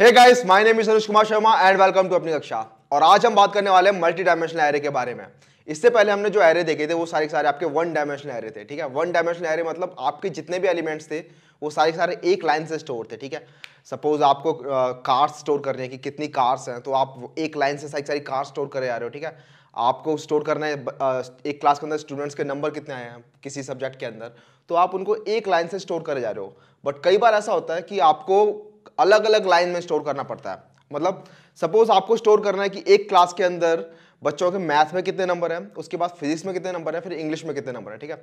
hey guys my name is Anuj Kumar Sharma and welcome to अपनी कक्षा और आज हम बात करने वाले हैं मल्टी डायमेंशनल एरे के बारे में इससे पहले हमने जो एरे देखे थे वो सारे सारे आपके वन डायमेंशनल एरे थे ठीक है वन डायमेंशनल एरे मतलब आपके जितने भी एलिमेंट्स थे वो सारे सारे एक लाइन से स्टोर थे ठीक है सपोज आपको कार्स uh, स्टोर करने की कितनी कार्स हैं तो आप एक लाइन से सारी सारी कार्स स्टोर करे जा रहे हो ठीक है आपको स्टोर करना है uh, एक क्लास के अंदर स्टूडेंट्स के नंबर कितने आए हैं किसी सब्जेक्ट के अंदर तो आप उनको एक लाइन से स्टोर करे जा रहे हो बट कई बार ऐसा होता है कि आपको अलग अलग लाइन में स्टोर करना पड़ता है मतलब सपोज आपको स्टोर करना है कि एक क्लास के अंदर बच्चों के मैथ में कितने नंबर हैं उसके बाद फिजिक्स में कितने नंबर हैं फिर इंग्लिश में कितने नंबर हैं ठीक है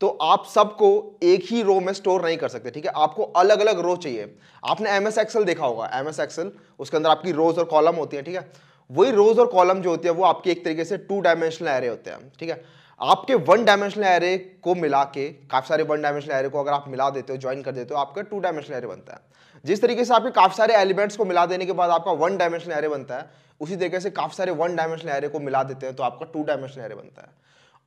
तो आप सबको एक ही रो में स्टोर नहीं कर सकते ठीक है आपको अलग अलग रो चाहिए आपने एम एस एक्सल देखा होगा एम एस एक्सल उसके अंदर आपकी रोज और कॉलम होती है ठीक है वही रोज और कॉलम जो होती है वो आपकी एक तरीके से टू डायमेंशनल एरे होते हैं ठीक है आपके वन डायमेंशनल एरे को मिला के काफ़ी सारे वन डायमेंशनल एरे को अगर आप मिला देते हो ज्वाइन कर देते हो आपका टू डायमेंशनल एरे बनता है जिस तरीके से आपके काफ़ी सारे एलिमेंट्स को मिला देने के बाद आपका वन डायमेंशनल एरे बनता है उसी तरीके से काफ़ी सारे वन डायमेंशनल एरे को मिला देते हैं तो आपका टू डायमेंशनल एरे बनता है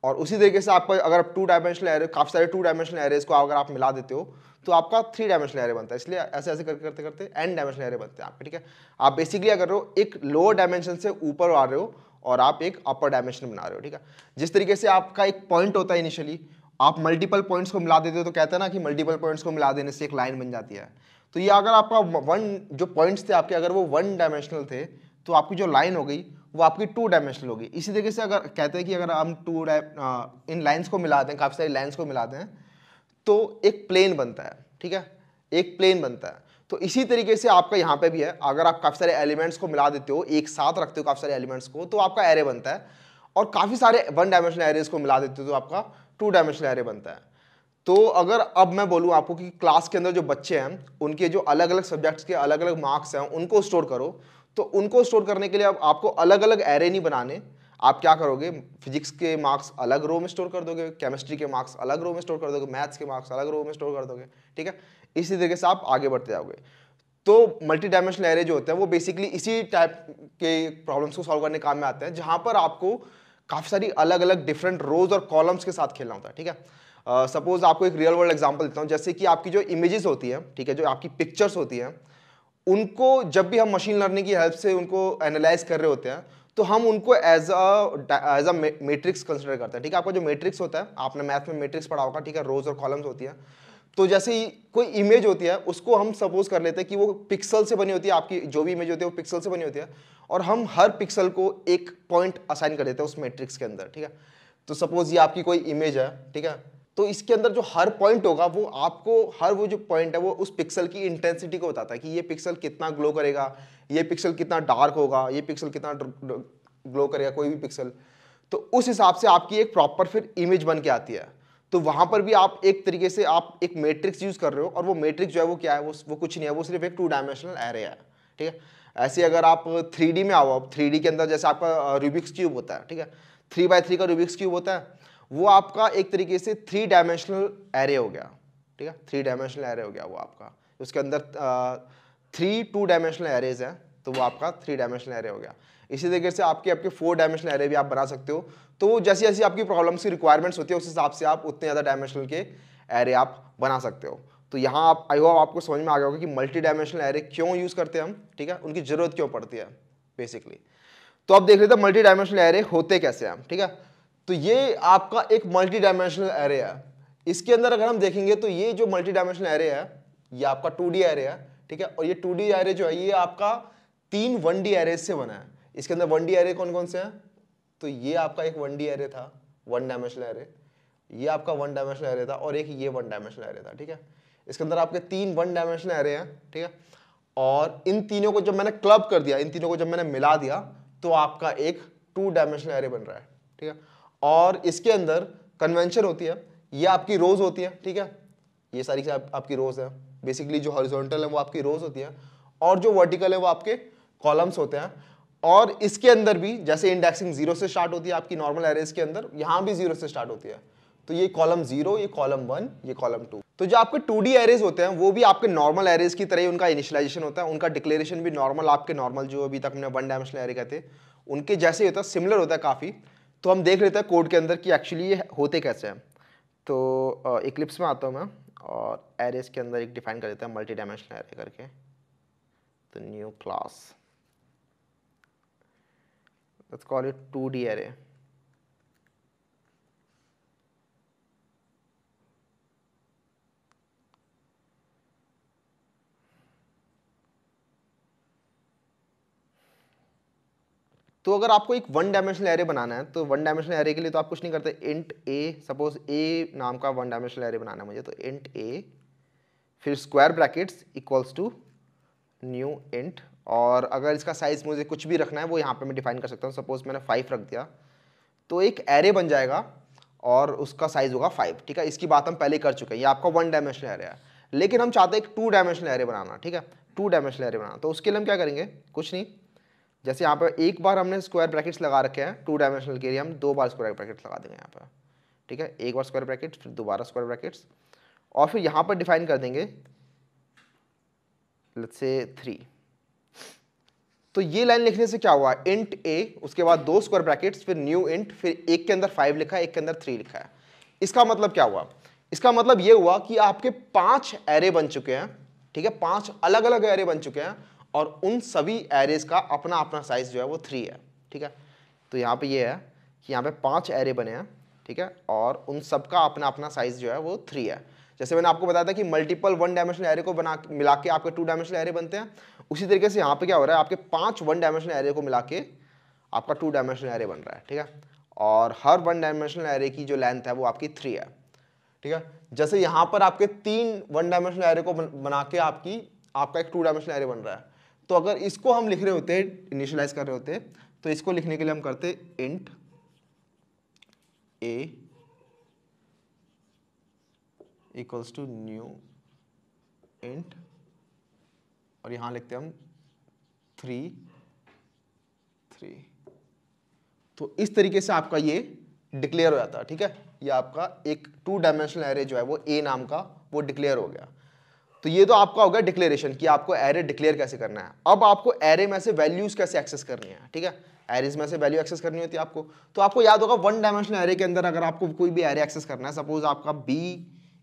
और उसी तरीके से आपका अगर आप टू डायमेंशनल एरे काफ़ी सारे टू डायमेंशनल एरेज को अगर आप मिला देते हो तो आपका थ्री डायमेंशनल एरे बनता है इसलिए ऐसे ऐसे करते करते करते एन डायमेंशनल एरे बनते हैं आपके ठीक है आप बेसिकली अगर हो एक लोअर डायमेंशन से ऊपर आ रहे हो और आप एक अपर डायमेंशन बना रहे हो ठीक है जिस तरीके से आपका एक पॉइंट होता है इनिशियली आप मल्टीपल पॉइंट्स को मिला देते हो तो कहते हैं ना कि मल्टीपल पॉइंट्स को मिला देने से एक लाइन बन जाती है तो ये अगर आपका वन जो पॉइंट्स थे आपके अगर वो वन डायमेंशनल थे तो आपकी जो लाइन हो गई वो आपकी टू डायमेंशनल होगी इसी तरीके से अगर कहते हैं कि अगर हम टू इन लाइन्स को मिलाते हैं काफ़ी सारी लाइन्स को मिलाते हैं तो एक प्लेन बनता है ठीक है एक प्लेन बनता है तो इसी तरीके से आपका यहाँ पे भी है अगर आप काफ़ी सारे एलिमेंट्स को मिला देते हो एक साथ रखते हो काफ़ी सारे एलिमेंट्स को तो आपका एरे बनता है और काफ़ी सारे वन डायमेंशनल एरेज को मिला देते हो तो आपका टू डायमेंशनल एरे बनता है तो अगर अब मैं बोलूँ आपको कि क्लास के अंदर जो बच्चे हैं उनके जो अलग अलग सब्जेक्ट्स के अलग अलग मार्क्स हैं उनको स्टोर करो तो उनको स्टोर करने के लिए अब आपको अलग अलग एरे नहीं बनाने आप क्या करोगे फिजिक्स के मार्क्स अलग रो में स्टोर कर दोगे केमिस्ट्री के मार्क्स अलग रो में स्टोर कर दोगे मैथ्स के मार्क्स अलग रो में स्टोर कर दोगे ठीक है इसी तरीके से आप आगे बढ़ते जाओगे तो मल्टी डायमेंशनल एरे जो होते हैं वो बेसिकली इसी टाइप के प्रॉब्लम्स को सॉल्व करने काम में आते हैं जहाँ पर आपको काफ़ी सारी अलग अलग डिफरेंट रोज और कॉलम्स के साथ खेलना होता है ठीक है सपोज uh, आपको एक रियल वर्ल्ड एग्जाम्पल देता हूँ जैसे कि आपकी जो इमेजेस होती हैं ठीक है जो आपकी पिक्चर्स होती हैं उनको जब भी हम मशीन लर्निंग की हेल्प से उनको एनालाइज कर रहे होते हैं तो हम उनको as a as a matrix consider करते हैं ठीक है आपका जो मेट्रिक्स होता है आपने मैथ में मेट्रिक्स पढ़ा होगा ठीक है रोज और कॉलम्स होती है तो जैसे ही कोई इमेज होती है उसको हम सपोज कर लेते हैं कि वो पिक्सल से बनी होती है आपकी जो भी इमेज होती है वो पिक्सल से बनी होती है और हम हर पिक्सल को एक पॉइंट असाइन कर देते हैं उस मेट्रिक्स के अंदर ठीक है तो सपोज ये आपकी कोई इमेज है ठीक है तो इसके अंदर जो हर पॉइंट होगा वो आपको हर वो जो पॉइंट है वो उस पिक्सल की इंटेंसिटी को बताता है कि ये पिक्सल कितना ग्लो करेगा ये पिक्सल कितना डार्क होगा ये पिक्सल कितना ग्लो करेगा कोई भी पिक्सल तो उस हिसाब से आपकी एक प्रॉपर फिर इमेज बन के आती है तो वहाँ पर भी आप एक तरीके से आप एक मेट्रिक्स यूज़ कर रहे हो और वो मेट्रिक्स जो है वो क्या है वो वो कुछ नहीं है वो सिर्फ एक टू डायमेंशनल एरे है ठीक है ऐसे अगर आप थ्री में आओ आप थ्री के अंदर जैसे आपका रूबिक्स क्यूब होता है ठीक है थ्री बाय थ्री का रूबिक्स क्यूब होता है वो आपका एक तरीके से थ्री डायमेंशनल एरे हो गया ठीक है थ्री डायमेंशनल एरे हो गया वो आपका उसके अंदर थ्री टू डायमेंशनल एरेज हैं तो वो आपका थ्री डायमेंशनल एरे हो गया इसी तरीके से आपके आपके फोर डायमेंशनल एरे भी आप बना सकते हो तो जैसी जैसी आपकी प्रॉब्लम्स की रिक्वायरमेंट्स होती है उस हिसाब से आप उतने ज़्यादा डायमेंशनल के एरे आप बना सकते हो तो यहाँ आप आई होप आपको समझ में आ गया होगा कि मल्टी डायमेंशनल एरे क्यों यूज़ करते हैं हम ठीक है उनकी ज़रूरत क्यों पड़ती है बेसिकली तो आप देख लेते हैं मल्टी डायमेंशनल एरे होते कैसे हैं ठीक है तो ये आपका एक मल्टी डायमेंशनल एरे है इसके अंदर अगर हम देखेंगे तो ये जो मल्टी डायमेंशनल एरे है ये आपका टू डी एरे है ठीक है और ये टू डी एरे जो है ये आपका तीन वन डी एरे से बना है इसके अंदर वन डी एरे कौन कौन से हैं तो ये आपका एक वन डी एरे था वन डायमेंशनल एरे ये आपका वन डायमेंशनल एरे था और एक ये वन डायमेंशनल एरे था ठीक है इसके अंदर आपके तीन वन डायमेंशनल एरे हैं ठीक है और इन तीनों को जब मैंने क्लब कर दिया इन तीनों को जब मैंने मिला दिया तो आपका एक टू डायमेंशनल एरे बन रहा है ठीक है और इसके अंदर कन्वेंशन होती है ये आपकी रोज होती है ठीक है ये सारी आप, आपकी रोज है बेसिकली जो हॉरिजॉन्टल है वो आपकी रोज होती है और जो वर्टिकल है वो आपके कॉलम्स होते हैं और इसके अंदर भी जैसे इंडेक्सिंग जीरो से स्टार्ट होती है आपकी नॉर्मल एरेज के अंदर यहाँ भी जीरो से स्टार्ट होती है तो ये कॉलम जीरो ये कॉलम वन ये कॉलम टू तो जो आपके टू डी एरेज होते हैं वो भी आपके नॉर्मल एरेज की तरह ही उनका इनिशियलाइजेशन होता है उनका डिक्लेरेशन भी नॉर्मल आपके नॉर्मल जो अभी तक हमने वन डायमेंशनल एरे कहते उनके जैसे होता है सिमिलर होता है काफ़ी तो हम देख लेते हैं कोड के अंदर कि एक्चुअली ये होते कैसे हैं तो इक्लिप्स में आता हूँ मैं और एरेस के अंदर एक डिफाइन कर देता है मल्टी डायमेंशनल एरे करके तो new class call it two D array तो अगर आपको एक वन डायमेंशनल एरे बनाना है तो वन डायमेंशनल एरे के लिए तो आप कुछ नहीं करते इंट ए सपोज ए नाम का वन डायमेंशनल एरे बनाना है मुझे तो इंट ए फिर square brackets equals to new int और अगर इसका साइज़ मुझे कुछ भी रखना है वो यहाँ पे मैं डिफाइन कर सकता हूँ सपोज मैंने फाइव रख दिया तो एक एरे बन जाएगा और उसका साइज़ होगा फाइव ठीक है इसकी बात हम पहले कर चुके हैं ये आपका वन डायमेंशनल एरे है लेकिन हम चाहते हैं एक टू डायमेंशनल एरे बनाना ठीक है टू डायमेंशनल एरे बनाना तो उसके लिए हम क्या करेंगे कुछ नहीं जैसे यहाँ पर एक बार हमने स्क्वायर ब्रैकेट्स लगा रखे हैं टू डायमेंशनल के लिए हम दो बार स्क्वायर ब्रैकेट्स लगा देंगे यहाँ पर ठीक है एक बार स्क्वायर ब्रैकेट फिर दोबारा स्क्वायर ब्रैकेट्स और फिर यहाँ पर डिफाइन कर देंगे लेट्स से थ्री तो ये लाइन लिखने से क्या हुआ इंट ए उसके बाद दो स्क्वायर ब्रैकेट्स फिर न्यू इंट फिर एक के अंदर फाइव लिखा है एक के अंदर थ्री लिखा है इसका मतलब क्या हुआ इसका मतलब ये हुआ कि आपके पांच एरे बन चुके हैं ठीक है पांच अलग अलग एरे बन चुके हैं और उन सभी एरेज का अपना अपना साइज जो है वो थ्री है ठीक है तो यहाँ पे ये है कि यहाँ पे पांच एरे बने हैं ठीक है और उन सब का अपना अपना साइज जो है वो थ्री है जैसे मैंने आपको बताया था कि मल्टीपल वन डायमेंशनल एरे को बना मिला के आपके टू डायमेंशनल एरे बनते हैं उसी तरीके से यहाँ पे क्या हो रहा है आपके पांच वन डायमेंशनल एरे को मिला के आपका टू डायमेंशनल एरे बन रहा है ठीक है और हर वन डायमेंशनल एरे की जो लेंथ है वो आपकी थ्री है ठीक है जैसे यहाँ पर आपके तीन वन डायमेंशनल एरे को बना के आपकी आपका एक टू डायमेंशनल एरे बन रहा है तो अगर इसको हम लिख रहे होते इनिशलाइज कर रहे होते तो इसको लिखने के लिए हम करते int a equals to new int और यहां लिखते हम थ्री थ्री तो इस तरीके से आपका ये डिक्लेयर हो जाता है ठीक है ये आपका एक टू डायमेंशनल एरे जो है वो ए नाम का वो डिक्लेयर हो गया तो ये तो आपका होगा डिक्लेरेशन कि आपको एरे डिक्लेयर कैसे करना है अब आपको एरे में से वैल्यूज कैसे एक्सेस करनी है ठीक है एरेज में से वैल्यू एक्सेस करनी होती है आपको तो आपको याद होगा वन डायमेंशनल एरे के अंदर अगर आपको कोई भी एरे एक्सेस करना है सपोज आपका बी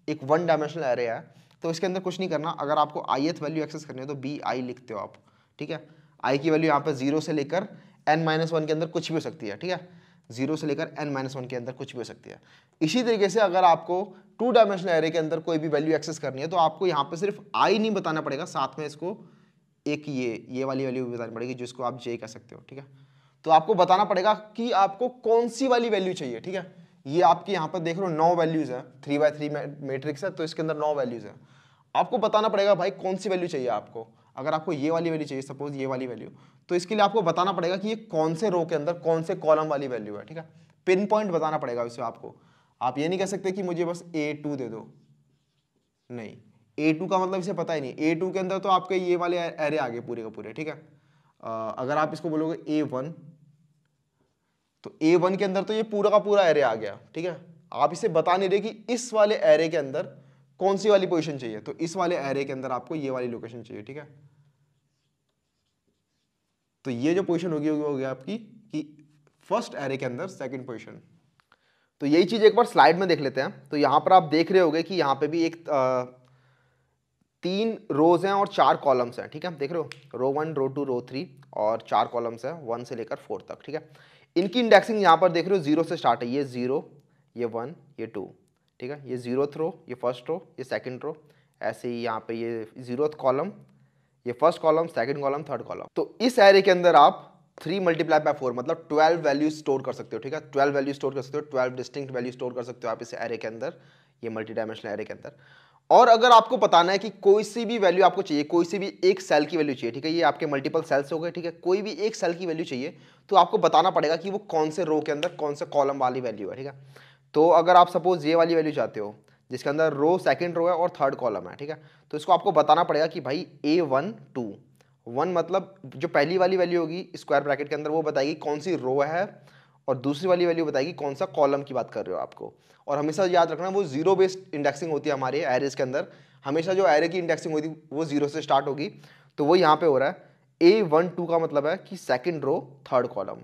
एक वन डायमेंशनल एरे है तो इसके अंदर कुछ नहीं करना अगर आपको आई एथ वैल्यू एक्सेस करनी है तो बी आई लिखते हो आप ठीक है आई की वैल्यू यहाँ पर जीरो से लेकर एन माइनस वन के अंदर कुछ भी हो सकती है ठीक है जीरो से लेकर एन माइनस वन के अंदर कुछ भी हो सकती है इसी तरीके से अगर आपको टू डायमेंशनल एरे के अंदर कोई भी वैल्यू एक्सेस करनी है तो आपको यहाँ पर सिर्फ आई नहीं बताना पड़ेगा साथ में इसको एक ये ये वाली वैल्यू भी बतानी पड़ेगी जिसको आप जे कह सकते हो ठीक है तो आपको बताना पड़ेगा कि आपको कौन सी वाली वैल्यू चाहिए ठीक है ये आपके यहाँ पर देख लो नौ वैल्यूज़ है थ्री बाय थ्री मैट्रिक्स है तो इसके अंदर नौ वैल्यूज़ है आपको बताना पड़ेगा भाई कौन सी वैल्यू चाहिए आपको अगर आपको ये वाली वैल्यू चाहिए सपोज ये वाली वैल्यू तो इसके लिए आपको बताना पड़ेगा कि ये कौन से रो के अंदर कौन से कॉलम वाली वैल्यू है ठीक है पिन पॉइंट बताना पड़ेगा इसमें आपको आप ये नहीं कह सकते कि मुझे बस ए टू दे दो नहीं ए टू का मतलब इसे पता ही नहीं ए टू के अंदर तो आपके ये वाले एरे आ गए पूरे का पूरे ठीक है अगर आप इसको बोलोगे ए वन तो ए वन के अंदर तो ये पूरा का पूरा एरे आ गया ठीक है आप इसे बता नहीं रहे कि इस वाले एरे के अंदर कौन सी वाली पोजीशन चाहिए तो इस वाले एरे के अंदर आपको ये वाली लोकेशन चाहिए ठीक है तो ये जो पोजिशन होगी होगी होगी आपकी कि फर्स्ट एरे के अंदर सेकेंड पोजिशन तो यही चीज़ एक बार स्लाइड में देख लेते हैं तो यहाँ पर आप देख रहे होगे कि यहाँ पे भी एक आ, तीन रोज हैं और चार कॉलम्स हैं ठीक है देख रहे हो row one row two row three और चार कॉलम्स हैं वन से लेकर फोर तक ठीक है इनकी इंडेक्सिंग यहाँ पर देख रहे हो जीरो से स्टार्ट है ये जीरो ये वन ये टू ठीक है ये जीरो थ्रो ये फर्स्ट रो ये सेकेंड रो ऐसे ही यहाँ पे ये जीरो कॉलम ये first column second column third column तो इस एरे के अंदर आप थ्री मल्टीप्लाई बाय फोर मतलब ट्वेल्व वैल्यू स्टोर कर सकते हो ठीक है ट्वेल्व वैल्यू स्टोर कर सकते हो ट्वेल्व डिस्टिंक्ट वैल्यू स्टोर कर सकते हो आप इस एरे के अंदर ये मल्टी डायमेंशनल एरे के अंदर और अगर आपको बताना है कि कोई सी भी वैल्यू आपको चाहिए कोई सी भी एक सेल की वैल्यू चाहिए ठीक है ये आपके मल्टीपल सेल्स हो गए ठीक है कोई भी एक सेल की वैल्यू चाहिए तो आपको बताना पड़ेगा कि वो कौन से रो के अंदर कौन से कॉलम वाली वैल्यू है ठीक है तो अगर आप सपोज ये वाली वैल्यू चाहते हो जिसके अंदर रो सेकंड रो है और थर्ड कॉलम है ठीक है तो इसको आपको बताना पड़ेगा कि भाई ए वन टू वन मतलब जो पहली वाली वैल्यू होगी स्क्वायर ब्रैकेट के अंदर वो बताएगी कौन सी रो है और दूसरी वाली वैल्यू बताएगी कौन सा कॉलम की बात कर रहे हो आपको और हमेशा याद रखना वो जीरो बेस्ड इंडेक्सिंग होती है हमारे एरेज के अंदर हमेशा जो एरे की इंडेक्सिंग होती वो जीरो से स्टार्ट होगी तो वो यहाँ पे हो रहा है ए वन टू का मतलब है कि सेकेंड रो थर्ड कॉलम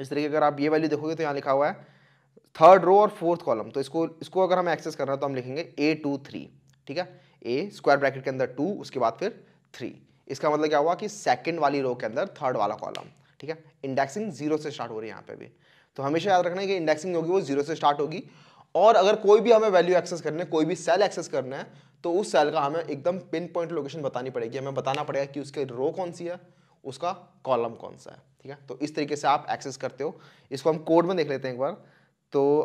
इस तरीके अगर आप ये वैल्यू देखोगे तो यहाँ लिखा हुआ है थर्ड रो और फोर्थ कॉलम तो इसको इसको अगर हमें एक्सेस करना हैं तो हम लिखेंगे ए टू थ्री ठीक है ए स्क्वायर ब्रैकेट के अंदर टू उसके बाद फिर थ्री इसका मतलब क्या हुआ कि सेकेंड वाली रो के अंदर थर्ड वाला कॉलम ठीक है इंडेक्सिंग जीरो से स्टार्ट हो रही है यहाँ पे भी तो हमेशा याद रखना है कि इंडेक्सिंग होगी वो जीरो से स्टार्ट होगी और अगर कोई भी हमें वैल्यू एक्सेस करना है कोई भी सेल एक्सेस करना है तो उस सेल का हमें एकदम पिन पॉइंट लोकेशन बतानी पड़ेगी हमें बताना पड़ेगा कि उसकी रो कौन सी है उसका कॉलम कौन सा है ठीक है तो इस तरीके से आप एक्सेस करते हो इसको हम कोड में देख लेते हैं एक बार तो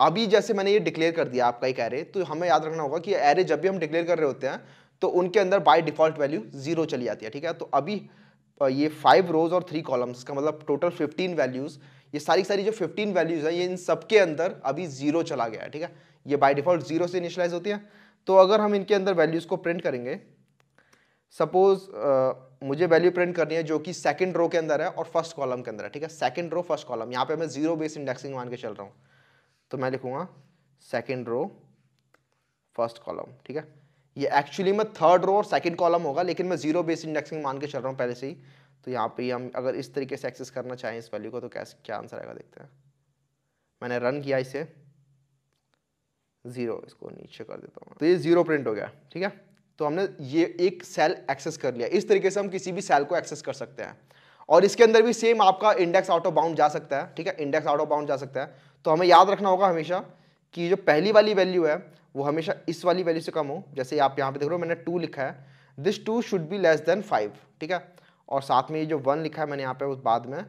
अभी जैसे मैंने ये डिक्लेयर कर दिया आपका एक एरे तो हमें याद रखना होगा कि एरे जब भी हम डिक्लेयर कर रहे होते हैं तो उनके अंदर बाय डिफॉल्ट वैल्यू जीरो चली जाती है ठीक है तो अभी ये फाइव रोज और थ्री कॉलम्स का मतलब टोटल फिफ्टीन वैल्यूज़ ये सारी सारी जो फिफ्टीन वैल्यूज़ हैं ये इन सब के अंदर अभी जीरो चला गया है ठीक है ये बाय डिफॉल्ट जीरो से इनिशलाइज होती है तो अगर हम इनके अंदर वैल्यूज़ को प्रिंट करेंगे सपोज uh, मुझे वैल्यू प्रिंट करनी है जो कि सेकंड रो के अंदर है और फर्स्ट कॉलम के अंदर है ठीक है सेकंड रो फर्स्ट कॉलम यहाँ पे मैं जीरो बेस इंडेक्सिंग मान के चल रहा हूँ तो मैं लिखूंगा सेकंड रो फर्स्ट कॉलम ठीक है ये एक्चुअली में थर्ड रो और सेकंड कॉलम होगा लेकिन मैं जीरो बेस इंडेक्सिंग मान के चल रहा हूँ पहले से ही तो यहाँ पर हम अगर इस तरीके से एक्सेस करना चाहें इस वैल्यू को तो कैसे क्या आंसर आएगा देखते हैं मैंने रन किया इसे ज़ीरो इसको नीचे कर देता हूँ तो ये ज़ीरो प्रिंट हो गया ठीक है तो हमने ये एक सेल एक्सेस कर लिया इस तरीके से हम किसी भी सेल को एक्सेस कर सकते हैं और इसके अंदर भी सेम आपका इंडेक्स आउट ऑफ बाउंड जा सकता है ठीक है इंडेक्स आउट ऑफ बाउंड जा सकता है तो हमें याद रखना होगा हमेशा कि जो पहली वाली वैल्यू है वो हमेशा इस वाली वैल्यू से कम हो जैसे आप यहाँ पे देख रहे हो मैंने टू लिखा है this two should be less than five ठीक है और साथ में ये जो वन लिखा है मैंने यहाँ पे उस बाद में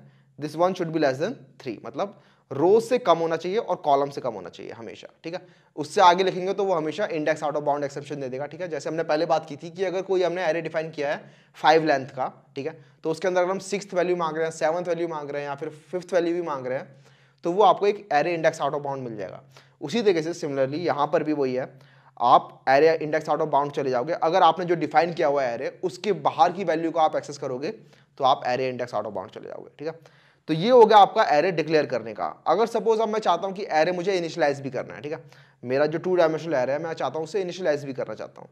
this one should be less than three मतलब रो से कम होना चाहिए और कॉलम से कम होना चाहिए हमेशा ठीक है उससे आगे लिखेंगे तो वो हमेशा index out of bound exception दे देगा ठीक है जैसे हमने पहले बात की थी कि अगर कोई हमने एरे डिफाइन किया है फाइव लेंथ का ठीक है तो उसके अंदर अगर हम सिक्स वैल्यू मांग रहे हैं सेवन्थ वैल्यू मांग रहे हैं या फिर फिफ्थ वैल्यू भी मांग रहे हैं तो वो आपको एक array index out of bound मिल जाएगा उसी तरीके से सिमिलरली यहाँ पर भी वही है आप array index out of bound चले जाओगे अगर आपने जो डिफाइन किया हुआ है एरे उसके बाहर की वैल्यू को आप एक्सेस करोगे तो आप array index out of bound चले जाओगे ठीक है तो ये हो गया आपका एरे डिक्लेयर करने का अगर सपोज अब मैं चाहता हूँ कि एरे मुझे इनिशलाइज भी करना है ठीक है मेरा जो टू डायमेंशनल एरे है मैं चाहता हूँ उसे इनिशलाइज भी करना चाहता हूँ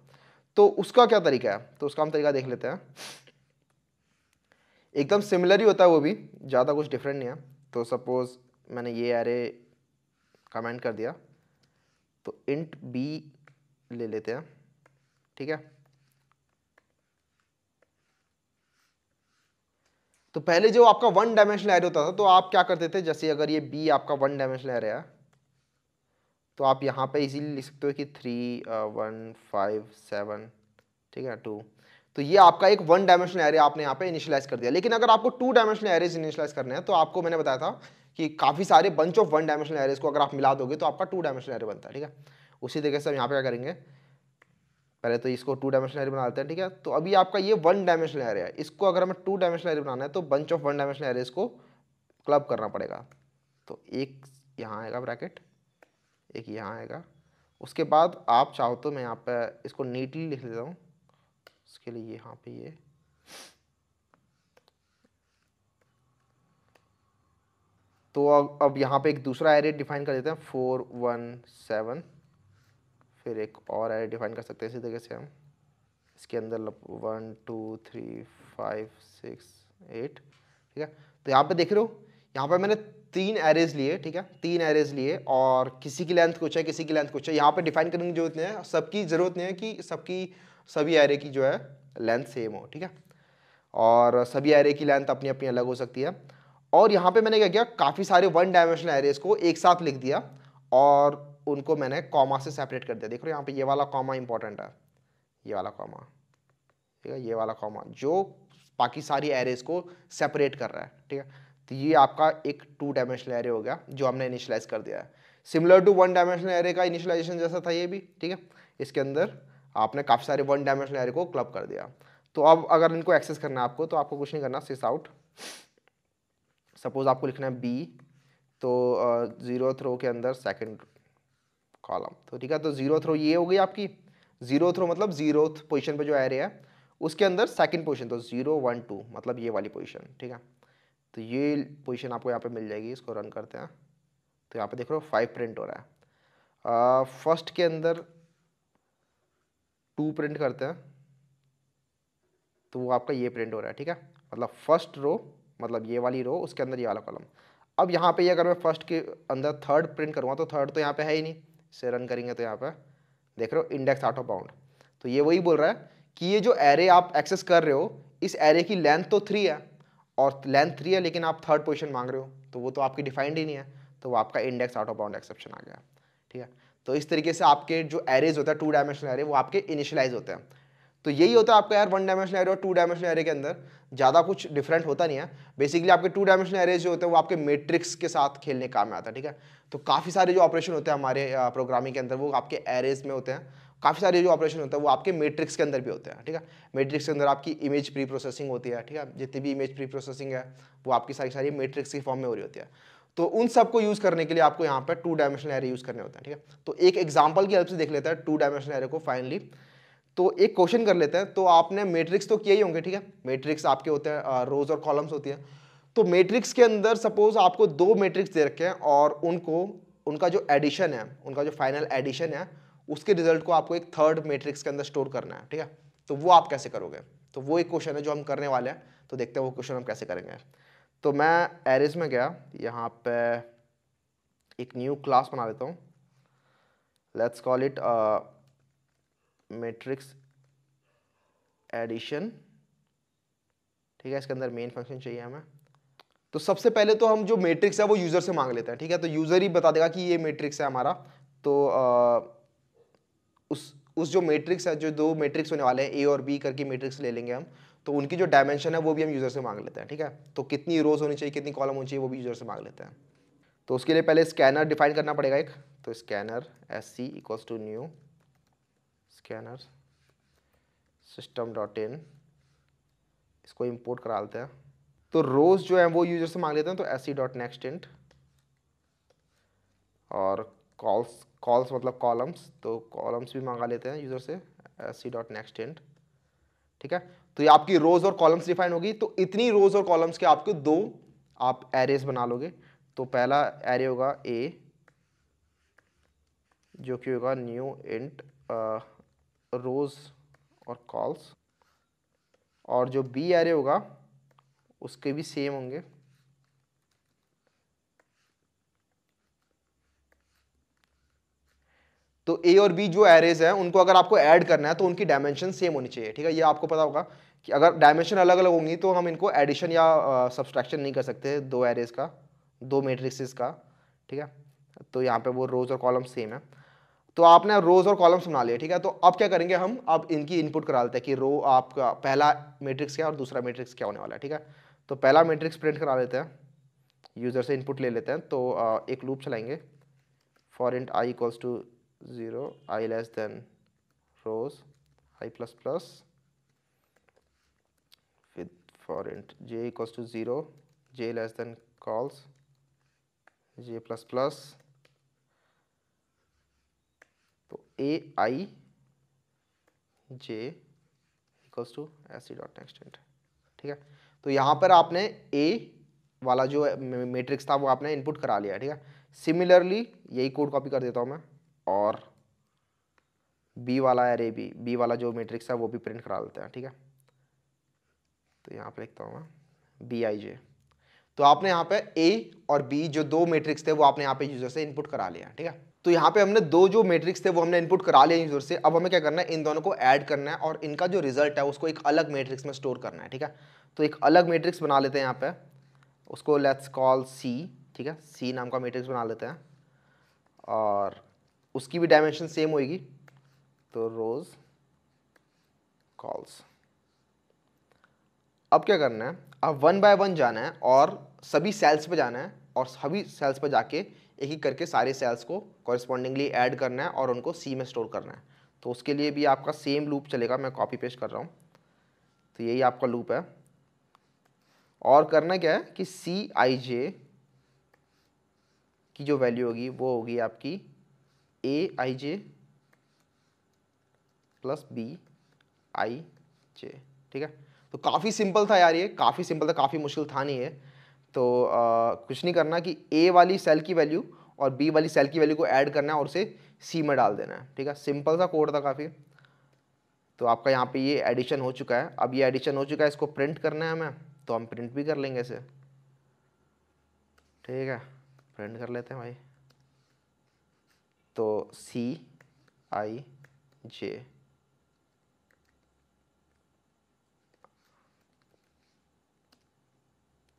तो उसका क्या तरीका है तो उसका हम तरीका देख लेते हैं एकदम सिमिलर ही होता है वो भी ज़्यादा कुछ डिफरेंट नहीं है तो सपोज़ मैंने ये एरे कमेंट कर दिया तो इंट बी ले लेते हैं ठीक है तो पहले जो आपका वन डायमेंशनल एरे होता था तो आप क्या करते थे जैसे अगर ये बी आपका वन डायमेंशनल एरे है तो आप यहाँ पे इजीली लिख सकते हो कि थ्री वन फाइव सेवन ठीक है टू तो ये आपका एक वन डायमेंशनल एरे आपने यहाँ पे इनिशियलाइज कर दिया लेकिन अगर आपको टू डायमेंशनल एरेज इनिशियलाइज करने हैं तो आपको मैंने बताया था कि काफ़ी सारे bunch of one dimensional arrays को अगर आप मिला दोगे तो आपका टू डायमेंशनल एरे बनता है ठीक है उसी तरीके से हम यहाँ पे क्या करेंगे पहले तो इसको टू डायमेंशनल एरे बनाते हैं ठीक है तो अभी आपका ये वन डायमेंशनल एरे है इसको अगर हमें टू डायमेंशनल एरे बनाना है तो bunch of one dimensional array इसको क्लब करना पड़ेगा तो एक यहाँ आएगा ब्रैकेट एक यहाँ आएगा उसके बाद आप चाहो तो मैं यहाँ पे इसको नीटली लिख देता हूँ उसके लिए यहाँ पे ये तो अब अब यहाँ पे एक दूसरा एरे डिफाइन कर देते हैं फोर वन सेवन फिर एक और एरे डिफाइन कर सकते हैं इसी तरीके से हम इसके अंदर one two three five six eight ठीक है तो यहाँ पे देख रहे हो यहाँ पे मैंने तीन एरेज लिए ठीक है तीन एरेज लिए और किसी की लेंथ कुछ है किसी की लेंथ कुछ है यहाँ पे डिफाइन करने की जरूरत नहीं है सबकी ज़रूरत नहीं है कि सबकी सभी एरे की जो है लेंथ सेम हो ठीक है और सभी एरे की लेंथ अपनी अपनी अलग हो सकती है और यहाँ पे मैंने क्या किया काफ़ी सारे वन डायमेंशनल एरेज को एक साथ लिख दिया और उनको मैंने कॉमा से सेपरेट कर दिया देख यहाँ पे ये वाला कॉमा इंपॉर्टेंट है ये वाला कॉमा ठीक है ये वाला कॉमा जो बाकी सारी एरेज को सेपरेट कर रहा है ठीक है तो ये आपका एक टू डायमेंशनल एरे हो गया जो हमने इनिशलाइज कर दिया है similar to one dimensional array का इनिशलाइजेशन जैसा था ये भी ठीक है इसके अंदर आपने काफ़ी सारे वन डायमेंशनल एरे को क्लब कर दिया तो अब अगर इनको एक्सेस करना है आपको तो आपको कुछ नहीं करना सिस आउट सपोज आपको लिखना है बी तो ज़ीरो थ्रो के अंदर सेकंड कॉलम तो ठीक है तो जीरो थ्रो ये हो गई आपकी जीरो थ्रो मतलब जीरो पोजिशन पर जो आ एरे है उसके अंदर सेकेंड पोजिशन तो जीरो वन टू मतलब ये वाली पोजिशन ठीक है तो ये पोजिशन आपको यहाँ पर मिल जाएगी इसको रन करते हैं तो यहाँ पे देख रहे हो फाइव प्रिंट हो रहा है फर्स्ट के अंदर टू प्रिंट करते हैं तो वो आपका ये प्रिंट हो रहा है ठीक है मतलब फर्स्ट रो मतलब ये वाली रो उसके अंदर ये वाला कॉलम अब यहाँ पे ये अगर मैं फर्स्ट के अंदर थर्ड प्रिंट करूँगा तो थर्ड तो यहाँ पे है ही नहीं से रन करेंगे तो यहाँ पर देख रहे हो इंडेक्स आउट ऑफ बाउंड तो ये वही बोल रहा है कि ये जो एरे आप एक्सेस कर रहे हो इस एरे की लेंथ तो थ्री है और लेंथ थ्री है लेकिन आप थर्ड पोजिशन मांग रहे हो तो वो तो आपकी डिफाइंड ही नहीं है तो वो आपका index out of bound exception आ गया ठीक है तो इस तरीके से आपके जो एरेज होता है टू डायमेंशनल एरे वो आपके इनिशलाइज होते हैं तो यही होता है आपका यार वन डायमेंशनल एरे और टू डायमेंशनल एरे के अंदर ज़्यादा कुछ डिफरेंट होता नहीं है बेसिकली आपके टू डायमेंशनल एरे जो होते हैं वो आपके मेट्रिक्स के साथ खेलने काम में आता है ठीक है तो काफ़ी सारे जो ऑपरेशन होते हैं हमारे प्रोग्रामिंग के अंदर वो आपके एरेज में होते हैं काफ़ी सारे जो ऑपरेशन होते हैं वो आपके मेट्रिक्स के अंदर भी होते हैं ठीक है मेट्रिक्स के अंदर आपकी इमेज प्री प्रोसेसिंग होती है ठीक है जितनी भी इमेज प्री प्रोसेसिंग है वो आपकी सारी सारी मेट्रिक्स की फॉर्म में हो रही होती है तो उन सबको यूज़ करने के लिए आपको यहाँ पर टू डायमेंशनल एरे यूज़ करने होते हैं ठीक है तो एक एग्जाम्पल की हेल्प से देख लेता है टू डायमेंशनल एरे को फाइनली तो एक क्वेश्चन कर लेते हैं तो आपने मैट्रिक्स तो किए ही होंगे ठीक है मैट्रिक्स आपके होते हैं रोज और कॉलम्स होती है तो मैट्रिक्स के अंदर सपोज आपको दो मैट्रिक्स दे रखे हैं और उनको उनका जो एडिशन है उनका जो फाइनल एडिशन है उसके रिजल्ट को आपको एक थर्ड मैट्रिक्स के अंदर स्टोर करना है ठीक है तो वो आप कैसे करोगे तो वो एक क्वेश्चन है जो हम करने वाले हैं तो देखते हैं वो क्वेश्चन हम कैसे करेंगे तो मैं एरिज में गया यहाँ पे एक न्यू क्लास बना देता हूँ let's call it matrix addition ठीक है इसके अंदर मेन फंक्शन चाहिए हमें तो सबसे पहले तो हम जो मैट्रिक्स है वो यूज़र से मांग लेते हैं ठीक है तो यूज़र ही बता देगा कि ये मैट्रिक्स है हमारा तो आ, उस उस जो मैट्रिक्स है जो दो मैट्रिक्स होने वाले हैं ए और बी करके मैट्रिक्स ले लेंगे हम तो उनकी जो डायमेंशन है वो भी हम यूज़र से मांग लेते हैं ठीक है तो कितनी रोज होनी चाहिए कितनी कॉलम होनी चाहिए वो भी यूज़र से मांग लेते हैं तो उसके लिए पहले स्कैनर डिफाइन करना पड़ेगा एक तो scanner S C equals to new scanner system dot in इसको इंपोर्ट करा लेते हैं तो रोज़ जो है वो यूजर से मांग लेते हैं तो S C dot next int और कॉल्स कॉल्स मतलब कॉलम्स तो कॉलम्स भी मांगा लेते हैं यूज़र से S C dot next int ठीक है तो ये आपकी रोज़ और कॉलम्स डिफाइन होगी तो इतनी रोज़ और कॉलम्स के आपके दो आप एरेज बना लोगे तो पहला एरे होगा ए जो कि होगा न्यू इंट रोज़ और कॉल्स और जो बी एरे होगा उसके भी सेम होंगे तो ए और बी जो एरेज हैं उनको अगर आपको ऐड करना है तो उनकी डायमेंशन सेम होनी चाहिए ठीक है ये आपको पता होगा कि अगर डायमेंशन अलग अलग होंगी तो हम इनको एडिशन या सब्सट्रैक्शन नहीं कर सकते दो एरेज का दो मेट्रिक्स का ठीक है तो यहाँ पे वो रोज और कॉलम सेम है तो आपने रोज और कॉलम्स बना लिया ठीक है तो अब क्या करेंगे हम अब इनकी इनपुट करा लेते हैं कि रो आपका पहला मैट्रिक्स क्या और दूसरा मैट्रिक्स क्या होने वाला है ठीक है तो पहला मैट्रिक्स प्रिंट करा लेते हैं यूज़र से इनपुट ले लेते हैं तो एक लूप चलाएंगे for int I equals to zero I less than rows I plus plus with for int J equals to zero J less than cols J plus plus a I J equals to S C dot next int ठीक है तो यहाँ पर आपने ए वाला जो matrix था वो आपने इनपुट करा लिया ठीक है सिमिलरली यही कोड कॉपी कर देता हूँ मैं और बी वाला एरे बी बी वाला जो मैट्रिक्स है वो भी प्रिंट करा देते हैं ठीक है तो यहाँ पर लिखता हूँ मैं बी आई जे तो आपने यहाँ पे ए और बी जो दो मैट्रिक्स थे वो आपने यहाँ पे यूज़र से इनपुट करा लिया ठीक है तो यहाँ पे हमने दो जो मैट्रिक्स थे वो हमने इनपुट करा लिया यूजर से अब हमें क्या करना है इन दोनों को ऐड करना है और इनका जो रिजल्ट है उसको एक अलग मैट्रिक्स में स्टोर करना है ठीक है तो एक अलग मैट्रिक्स बना लेते हैं यहाँ पे उसको लेट्स कॉल सी ठीक है सी नाम का मैट्रिक्स बना लेते हैं और उसकी भी डायमेंशन सेम होगी तो रोज़ कॉल्स अब क्या करना है अब वन बाय वन जाना है और सभी सेल्स पे जाना है और सभी सेल्स पे जाके एक ही करके सारे सेल्स को कॉरेस्पॉन्डिंगली ऐड करना है और उनको सी में स्टोर करना है तो उसके लिए भी आपका सेम लूप चलेगा मैं कॉपी पेस्ट कर रहा हूँ तो यही आपका लूप है और करना क्या है कि सी आई जे की जो वैल्यू होगी वो होगी आपकी ए I J plus B I जे ठीक है तो काफ़ी सिंपल था यार ये काफ़ी सिंपल था काफ़ी मुश्किल था नहीं है तो आ, कुछ नहीं करना कि ए वाली सेल की वैल्यू और बी वाली सेल की वैल्यू को ऐड करना है और उसे सी में डाल देना है ठीक है सिंपल सा कोड था काफ़ी तो आपका यहाँ पे ये एडिशन हो चुका है अब ये एडिशन हो चुका है इसको प्रिंट करना है हमें तो हम प्रिंट भी कर लेंगे इसे ठीक है प्रिंट कर लेते हैं भाई तो सी आई जे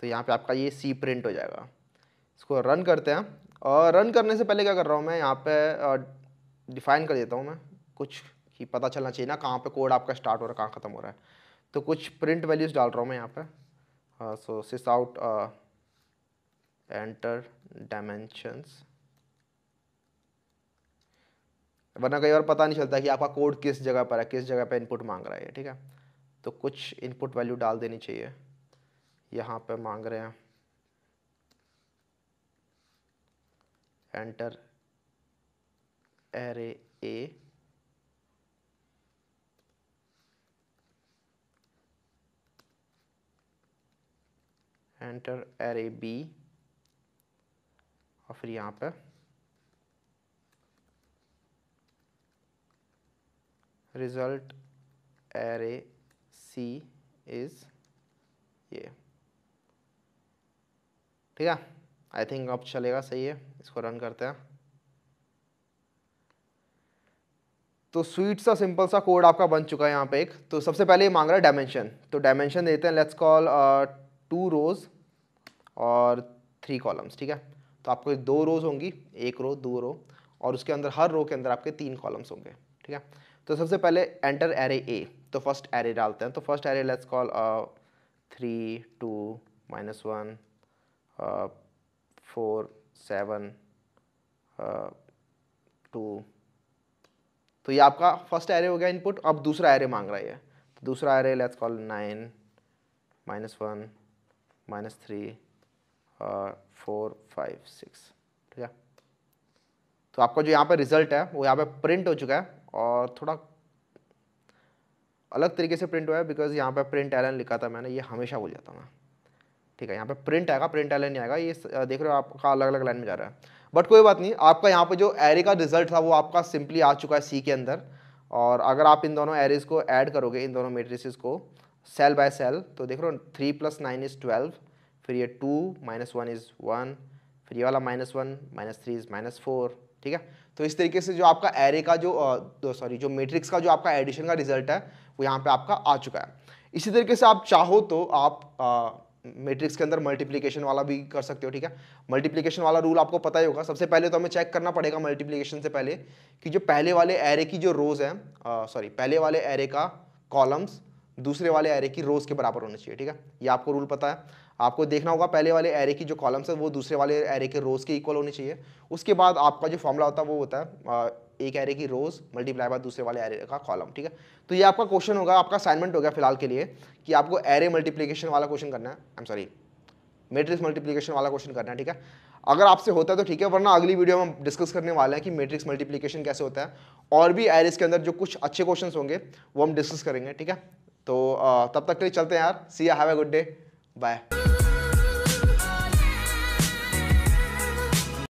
तो यहाँ पे आपका ये सी प्रिंट हो जाएगा इसको रन करते हैं और रन करने से पहले क्या कर रहा हूँ मैं यहाँ पे डिफ़ाइन कर देता हूँ मैं कुछ कि पता चलना चाहिए ना कहाँ पे कोड आपका स्टार्ट हो रहा है कहाँ ख़त्म हो रहा है तो कुछ प्रिंट वैल्यूज़ डाल रहा हूँ मैं यहाँ पर so sys out enter dimensions वरना कई बार पता नहीं चलता कि आपका कोड किस जगह पर है किस जगह पर इनपुट मांग रहा है ठीक है तो कुछ इनपुट वैल्यू डाल देनी चाहिए यहाँ पे मांग रहे हैं enter array A enter array B और फिर यहाँ पे रिजल्ट एरे सी इज़ ये ठीक है आई थिंक अब चलेगा सही है इसको रन करते हैं तो स्वीट सा सिंपल सा कोड आपका बन चुका है यहाँ पे एक तो सबसे पहले ये मांग रहा है डायमेंशन तो डायमेंशन देते हैं लेट्स कॉल टू रोज और थ्री कॉलम्स ठीक है तो आपको दो रोज होंगी एक रो दो रो और उसके अंदर हर रो के अंदर आपके तीन कॉलम्स होंगे ठीक है तो सबसे पहले एंटर एरे ए तो फर्स्ट एरे डालते हैं तो first array let's call three two minus one four seven two तो ये आपका फर्स्ट एरे हो गया इनपुट अब दूसरा एरे मांग रहा है तो दूसरा array let's call nine minus one minus three four five six ठीक है तो आपका जो यहाँ पर रिजल्ट है वो यहाँ पे प्रिंट हो चुका है और थोड़ा अलग तरीके से प्रिंट हुआ है बिकॉज यहाँ पे प्रिंट एलन लिखा था मैंने ये हमेशा भूल जाता हूँ मैं ठीक है यहाँ पे प्रिंट आएगा प्रिंट एलन नहीं आएगा ये देख रहे हो आपका अलग अलग लाइन में जा रहा है बट कोई बात नहीं आपका यहाँ पे जो एरे का रिजल्ट था वो आपका सिंपली आ चुका है सी के अंदर और अगर आप इन दोनों एरेज को ऐड करोगे इन दोनों मेट्रिसिस को सेल बाय सेल तो देख रहे हो three plus nine is twelve फिर ये two minus one is one फिर ये वाला minus one minus three is minus four ठीक है तो इस तरीके से जो आपका एरे का जो सॉरी जो मेट्रिक्स का जो आपका एडिशन का रिजल्ट है वो यहाँ पर आपका आ चुका है इसी तरीके से आप चाहो तो आप मैट्रिक्स के अंदर मल्टीप्लीकेशन वाला भी कर सकते हो ठीक है मल्टीप्लीकेशन वाला रूल आपको पता ही होगा सबसे पहले तो हमें चेक करना पड़ेगा मल्टीप्लीकेशन से पहले कि जो पहले वाले एरे की जो रोज़ है सॉरी पहले वाले एरे का कॉलम्स दूसरे वाले एरे की रोज़ के बराबर होना चाहिए ठीक है ये आपको रूल पता है आपको देखना होगा पहले वाले एरे की जो कॉलम्स है वो दूसरे वाले एरे के रोज़ के इक्वल होने चाहिए उसके बाद आपका जो फॉर्मूला होता है वो होता है एक एरे की रोज मल्टीप्लाई बाय दूसरे वाले एरे का कॉलम ठीक है तो ये आपका क्वेश्चन होगा आपका असाइनमेंट हो गया फिलहाल के लिए कि आपको एरे मल्टीप्लीकेशन वाला क्वेश्चन करना है I am sorry matrix multiplication वाला क्वेश्चन करना है ठीक है अगर आपसे होता है तो ठीक है वरना अगली वीडियो में हम डिस्कस करने वाले हैं कि मेट्रिक्स मल्टीप्लीकेशन कैसे होता है और भी एरेस के अंदर जो कुछ अच्छे क्वेश्चन होंगे वो हम डिस्कस करेंगे ठीक है तो तब तक के लिए चलते हैं यार see have a good day bye